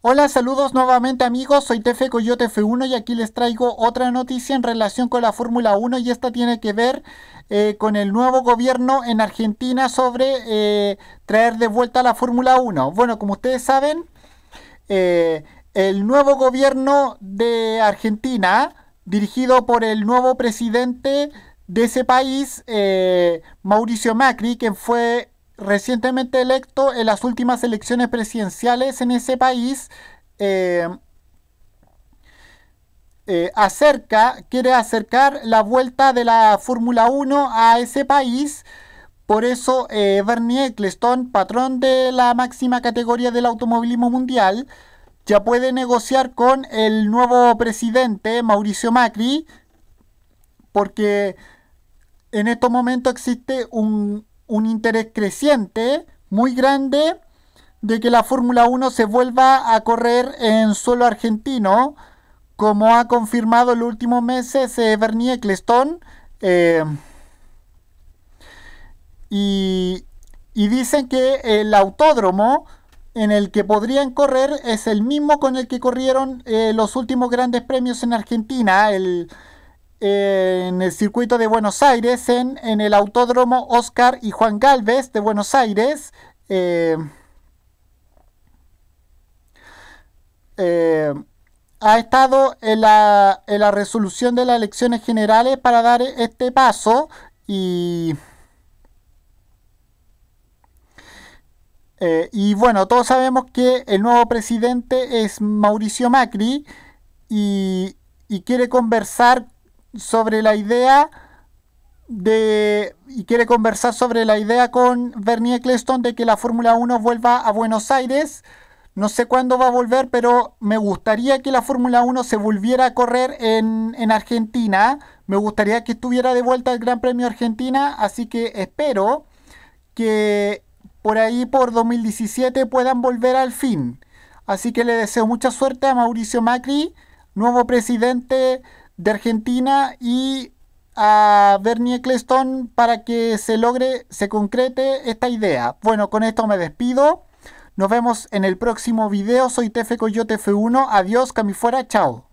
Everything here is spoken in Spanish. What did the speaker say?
Hola, saludos nuevamente amigos, soy Tefe Coyote F1 y aquí les traigo otra noticia en relación con la Fórmula 1 y esta tiene que ver eh, con el nuevo gobierno en Argentina sobre eh, traer de vuelta la Fórmula 1. Bueno, como ustedes saben, eh, el nuevo gobierno de Argentina, dirigido por el nuevo presidente de ese país, Mauricio Macri, que fue recientemente electo en las últimas elecciones presidenciales en ese país, eh, eh, acerca, quiere acercar la vuelta de la Fórmula 1 a ese país. Por eso eh, Bernie Ecclestone, patrón de la máxima categoría del automovilismo mundial, ya puede negociar con el nuevo presidente Mauricio Macri, porque en estos momentos existe un, un interés creciente, muy grande, de que la Fórmula 1 se vuelva a correr en suelo argentino, como ha confirmado el último mes ese Bernie Ecclestone. Eh, y, dicen que el autódromo en el que podrían correr es el mismo con el que corrieron eh, los últimos grandes premios en Argentina, el en el circuito de Buenos Aires, en, el autódromo Oscar y Juan Galvez de Buenos Aires. Eh, eh, ha estado en la, resolución de las elecciones generales para dar este paso y... Eh, y bueno, todos sabemos que el nuevo presidente es Mauricio Macri y, y quiere conversar sobre la idea de y quiere conversar sobre la idea con Bernie Eccleston de que la Fórmula 1 vuelva a Buenos Aires. No sé cuándo va a volver, pero me gustaría que la Fórmula 1 se volviera a correr en, en, Argentina. Me gustaría que estuviera de vuelta el Gran Premio Argentina, así que espero que por ahí por 2017 puedan volver al fin. Así que le deseo mucha suerte a Mauricio Macri, nuevo presidente de Argentina y a Bernie Eccleston para que se logre, se concrete esta idea. Bueno, con esto me despido. Nos vemos en el próximo video. Soy Tefe Coyote F1. Adiós, cami Chao.